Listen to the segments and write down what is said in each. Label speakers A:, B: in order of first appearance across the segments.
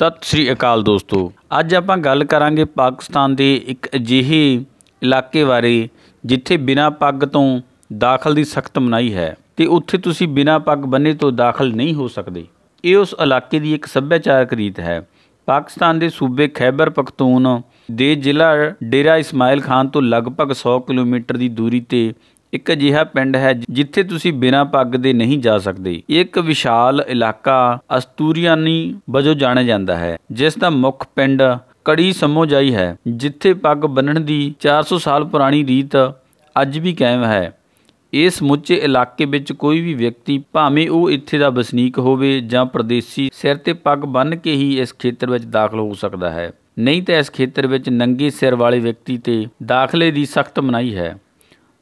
A: ਸਤਿ ਸ੍ਰੀ ਅਕਾਲ ਦੋਸਤੋ ਅੱਜ ਆਪਾਂ ਗੱਲ ਕਰਾਂਗੇ ਪਾਕਿਸਤਾਨ ਦੇ ਇੱਕ ਅਜਿਹੇ ਇਲਾਕੇ ਬਾਰੇ ਜਿੱਥੇ ਬਿਨਾਂ ਪੱਗ ਤੋਂ ਦਾਖਲ ਦੀ ਸਖਤ ਮਨਾਹੀ ਹੈ ਤੇ ਉੱਥੇ ਤੁਸੀਂ ਬਿਨਾਂ ਪੱਗ ਬੰਨੇ ਤੋਂ ਦਾਖਲ ਨਹੀਂ ਹੋ ਸਕਦੇ ਇਹ ਉਸ ਇਲਾਕੇ ਦੀ ਇੱਕ ਸੱਭਿਆਚਾਰਕ ਰੀਤ ਹੈ ਪਾਕਿਸਤਾਨ ਦੇ ਸੂਬੇ ਖੈਬਰ ਪਖਤੂਨ ਦੇ ਜ਼ਿਲ੍ਹਾ ਡੇਰਾ ਇਸਮਾਇਲ ਖਾਨ ਤੋਂ ਲਗਭਗ 100 ਕਿਲੋਮੀਟਰ ਦੀ ਦੂਰੀ ਤੇ ਇੱਕ ਅਜਿਹਾ ਪਿੰਡ ਹੈ ਜਿੱਥੇ ਤੁਸੀਂ ਬਿਨਾਂ ਪੱਗ ਦੇ ਨਹੀਂ ਜਾ ਸਕਦੇ ਇੱਕ ਵਿਸ਼ਾਲ ਇਲਾਕਾ ਅਸਤੂਰੀਆਨੀ ਵਜੋਂ ਜਾਣਿਆ ਜਾਂਦਾ ਹੈ ਜਿਸ ਦਾ ਮੁੱਖ ਪਿੰਡ ਕੜੀ ਸਮੋਜਾਈ ਹੈ ਜਿੱਥੇ ਪੱਗ ਬੰਨਣ ਦੀ 400 ਸਾਲ ਪੁਰਾਣੀ ਰੀਤ ਅੱਜ ਵੀ ਕਾਇਮ ਹੈ ਇਸ ਮੁੱਚੇ ਇਲਾਕੇ ਵਿੱਚ ਕੋਈ ਵੀ ਵਿਅਕਤੀ ਭਾਵੇਂ ਉਹ ਇੱਥੇ ਦਾ ਵਸਨੀਕ ਹੋਵੇ ਜਾਂ ਪਰਦੇਸੀ ਸਿਰ ਤੇ ਪੱਗ ਬੰਨ ਕੇ ਹੀ ਇਸ ਖੇਤਰ ਵਿੱਚ ਦਾਖਲ ਹੋ ਸਕਦਾ ਹੈ ਨਹੀਂ ਤਾਂ ਇਸ ਖੇਤਰ ਵਿੱਚ ਨੰਗੇ ਸਿਰ ਵਾਲੇ ਵਿਅਕਤੀ ਤੇ ਦਾਖਲੇ ਦੀ ਸਖਤ ਮਨਾਹੀ ਹੈ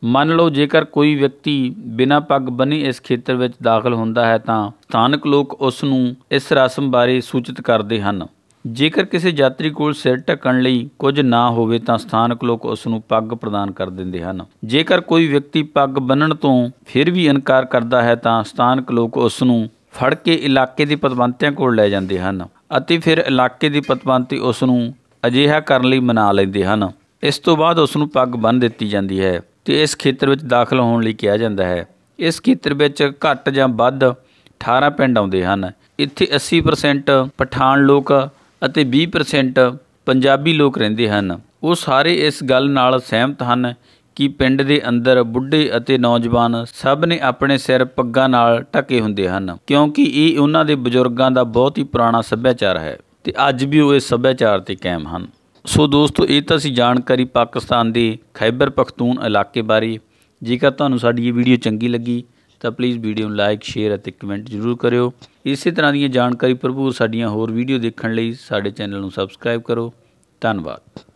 A: ਮੰਨ ਲਓ ਜੇਕਰ ਕੋਈ ਵਿਅਕਤੀ ਬਿਨਾਂ ਪੱਗ ਬੰਨੀ ਇਸ ਖੇਤਰ ਵਿੱਚ ਦਾਖਲ ਹੁੰਦਾ ਹੈ ਤਾਂ ਸਥਾਨਕ ਲੋਕ ਉਸ ਨੂੰ ਇਸ ਰਸਮ ਬਾਰੇ ਸੂਚਿਤ ਕਰਦੇ ਹਨ ਜੇਕਰ ਕਿਸੇ ਯਾਤਰੀ ਕੋਲ ਸਿਰ ਢੱਕਣ ਲਈ ਕੁਝ ਨਾ ਹੋਵੇ ਤਾਂ ਸਥਾਨਕ ਲੋਕ ਉਸ ਨੂੰ ਪੱਗ ਪ੍ਰਦਾਨ ਕਰ ਦਿੰਦੇ ਹਨ ਜੇਕਰ ਕੋਈ ਵਿਅਕਤੀ ਪੱਗ ਬੰਨਣ ਤੋਂ ਫਿਰ ਵੀ ਇਨਕਾਰ ਕਰਦਾ ਹੈ ਤਾਂ ਸਥਾਨਕ ਲੋਕ ਉਸ ਨੂੰ ਫੜ ਕੇ ਇਲਾਕੇ ਦੇ ਪਤਵੰਤਿਆਂ ਕੋਲ ਲੈ ਜਾਂਦੇ ਹਨ ਅਤੇ ਫਿਰ ਇਲਾਕੇ ਦੇ ਪਤਵੰਤੀ ਉਸ ਨੂੰ ਅਜਿਹਾ ਕਰਨ ਲਈ ਮਨਾ ਲੈਂਦੇ ਹਨ ਇਸ ਤੋਂ ਬਾਅਦ ਉਸ ਨੂੰ ਪੱਗ ਬੰਨ੍ਹ ਦਿੱਤੀ ਜਾਂਦੀ ਹੈ ਤੇ ਇਸ ਖੇਤਰ ਵਿੱਚ ਦਾਖਲ ਹੋਣ ਲਈ ਕਿਹਾ ਜਾਂਦਾ ਹੈ ਇਸ ਖੇਤਰ ਵਿੱਚ ਘੱਟ ਜਾਂ ਵੱਧ 18 ਪਿੰਡ ਆਉਂਦੇ ਹਨ ਇੱਥੇ 80% ਪਠਾਨ ਲੋਕ ਅਤੇ 20% ਪੰਜਾਬੀ ਲੋਕ ਰਹਿੰਦੇ ਹਨ ਉਹ ਸਾਰੇ ਇਸ ਗੱਲ ਨਾਲ ਸਹਿਮਤ ਹਨ ਕਿ ਪਿੰਡ ਦੇ ਅੰਦਰ ਬੁੱਢੇ ਅਤੇ ਨੌਜਵਾਨ ਸਭ ਨੇ ਆਪਣੇ ਸਿਰ ਪੱਗਾਂ ਨਾਲ ਟਕੇ ਹੁੰਦੇ ਹਨ ਕਿਉਂਕਿ ਇਹ ਉਹਨਾਂ ਦੇ ਬਜ਼ੁਰਗਾਂ ਦਾ ਬਹੁਤ ਹੀ ਪੁਰਾਣਾ ਸੱਭਿਆਚਾਰ ਹੈ ਤੇ ਅੱਜ ਵੀ ਉਹ ਇਸ ਸੱਭਿਆਚਾਰ ਤੇ ਕਾਇਮ ਹਨ ਸੋ ਦੋਸਤੋ ਇਹ ਤਾਂ ਸੀ ਜਾਣਕਾਰੀ ਪਾਕਿਸਤਾਨ ਦੇ ਖੈਬਰ ਪਖਤੂਨ ਇਲਾਕੇ ਬਾਰੇ ਜੇਕਰ ਤੁਹਾਨੂੰ ਸਾਡੀ ਇਹ ਵੀਡੀਓ ਚੰਗੀ ਲੱਗੀ ਤਾਂ ਪਲੀਜ਼ ਵੀਡੀਓ ਨੂੰ ਲਾਈਕ ਸ਼ੇਅਰ ਅਤੇ ਕਮੈਂਟ ਜ਼ਰੂਰ ਕਰਿਓ ਇਸੇ ਤਰ੍ਹਾਂ ਦੀਆਂ ਜਾਣਕਾਰੀ ਭਰਪੂਰ ਸਾਡੀਆਂ ਹੋਰ ਵੀਡੀਓ ਦੇਖਣ ਲਈ ਸਾਡੇ ਚੈਨਲ ਨੂੰ ਸਬਸਕ੍ਰਾਈਬ ਕਰੋ ਧੰਨਵਾਦ